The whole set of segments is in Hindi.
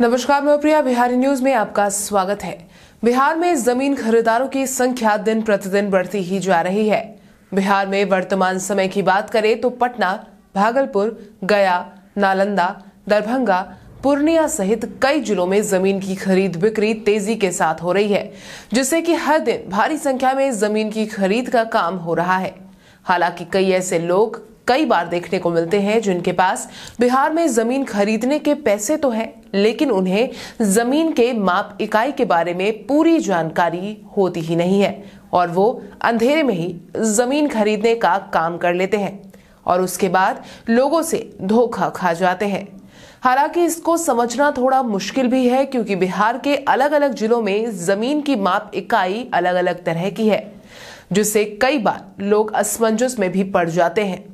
नमस्कार मैं प्रिया बिहारी न्यूज में आपका स्वागत है बिहार में जमीन खरीदारों की संख्या दिन प्रतिदिन बढ़ती ही जा रही है बिहार में वर्तमान समय की बात करें तो पटना भागलपुर गया नालंदा दरभंगा पूर्णिया सहित कई जिलों में जमीन की खरीद बिक्री तेजी के साथ हो रही है जिससे कि हर दिन भारी संख्या में जमीन की खरीद का काम हो रहा है हालांकि कई ऐसे लोग कई बार देखने को मिलते हैं जिनके पास बिहार में जमीन खरीदने के पैसे तो हैं लेकिन उन्हें जमीन के माप इकाई के बारे में पूरी जानकारी होती ही नहीं है और वो अंधेरे में ही जमीन खरीदने का काम कर लेते हैं और उसके बाद लोगों से धोखा खा जाते हैं हालांकि इसको समझना थोड़ा मुश्किल भी है क्योंकि बिहार के अलग अलग जिलों में जमीन की माप इकाई अलग अलग तरह की है जिससे कई बार लोग असमंजस में भी पड़ जाते हैं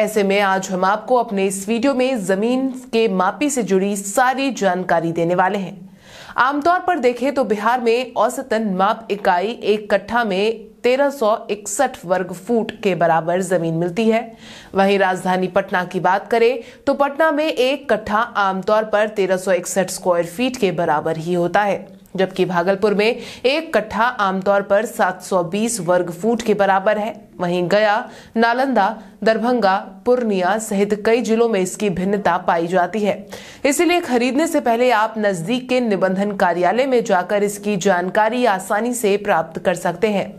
ऐसे में आज हम आपको अपने इस वीडियो में जमीन के मापी से जुड़ी सारी जानकारी देने वाले हैं आमतौर पर देखें तो बिहार में औसतन माप इकाई एक कट्ठा में तेरह वर्ग फुट के बराबर जमीन मिलती है वहीं राजधानी पटना की बात करें तो पटना में एक कट्ठा आमतौर पर तेरह स्क्वायर फीट के बराबर ही होता है जबकि भागलपुर में एक कट्ठा आमतौर पर 720 वर्ग फुट के बराबर है वहीं गया नालंदा दरभंगा पूर्णिया सहित कई जिलों में इसकी भिन्नता पाई जाती है इसलिए खरीदने से पहले आप नजदीक के निबंधन कार्यालय में जाकर इसकी जानकारी आसानी से प्राप्त कर सकते हैं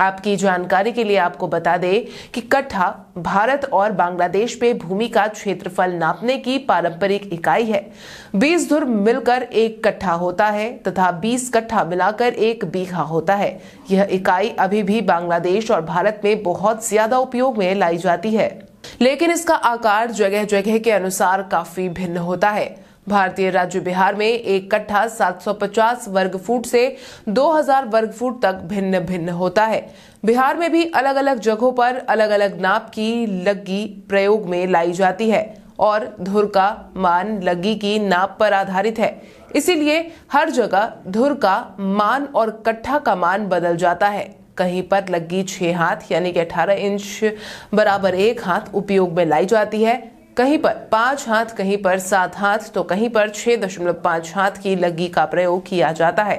आपकी जानकारी के लिए आपको बता दें कि कट्ठा भारत और बांग्लादेश में भूमि का क्षेत्रफल नापने की पारंपरिक इकाई है 20 धुर मिलकर एक कट्ठा होता है तथा 20 कट्ठा मिलाकर एक बीघा होता है यह इकाई अभी भी बांग्लादेश और भारत में बहुत ज्यादा उपयोग में लाई जाती है लेकिन इसका आकार जगह जगह के अनुसार काफी भिन्न होता है भारतीय राज्य बिहार में एक कट्ठा 750 वर्ग फुट से 2000 वर्ग फुट तक भिन्न भिन्न होता है बिहार में भी अलग अलग जगहों पर अलग अलग नाप की लग्गी प्रयोग में लाई जाती है और धुर का मान लग्गी की नाप पर आधारित है इसीलिए हर जगह धुर का मान और कट्ठा का मान बदल जाता है कहीं पर लगी छह हाथ यानी कि 18 इंच बराबर एक हाथ उपयोग में लाई जाती है कहीं पर पांच हाथ कहीं पर सात हाथ तो कहीं पर छह दशमलव पांच हाथ की लग्गी का प्रयोग किया जाता है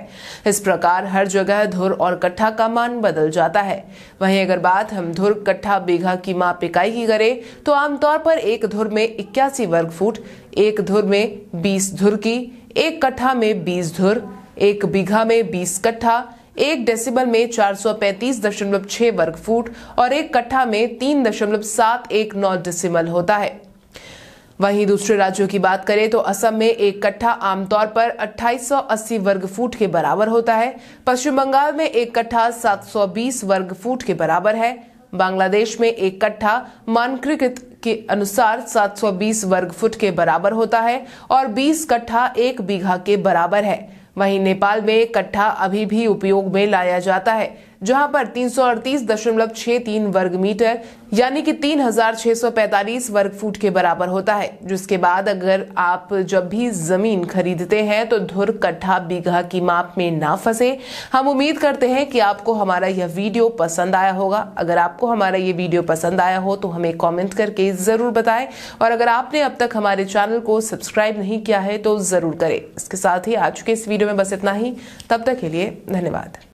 इस प्रकार हर जगह धुर और कट्ठा का मान बदल जाता है वहीं अगर बात हम धुर कट्ठा बीघा की माप इकाई की करें तो आमतौर पर एक धुर में इक्यासी वर्ग फुट एक धुर में बीस धुर की एक कट्ठा में बीस धुर एक बीघा में बीस कट्ठा एक डेसिबल में छह वर्ग फुट और एक कट्ठा में नौ डेसिमल होता है वहीं दूसरे राज्यों की बात करें तो असम में एक कट्ठा आमतौर पर 2880 वर्ग फुट के बराबर होता है पश्चिम बंगाल में एक कट्ठा 720 वर्ग फुट के बराबर है बांग्लादेश में एक कट्ठा मानकृत के अनुसार 720 वर्ग फुट के बराबर होता है और 20 कट्ठा एक बीघा के बराबर है वहीं नेपाल में कट्ठा अभी भी उपयोग में लाया जाता है जहां पर तीन वर्ग मीटर यानी कि 3645 वर्ग फुट के बराबर होता है जिसके बाद अगर आप जब भी जमीन खरीदते हैं तो धुर कट्ठा बीघा की माप में ना फंसे हम उम्मीद करते हैं कि आपको हमारा यह वीडियो पसंद आया होगा अगर आपको हमारा ये वीडियो पसंद आया हो तो हमें कमेंट करके ज़रूर बताएं और अगर आपने अब तक हमारे चैनल को सब्सक्राइब नहीं किया है तो ज़रूर करें इसके साथ ही आज के इस वीडियो में बस इतना ही तब तक के लिए धन्यवाद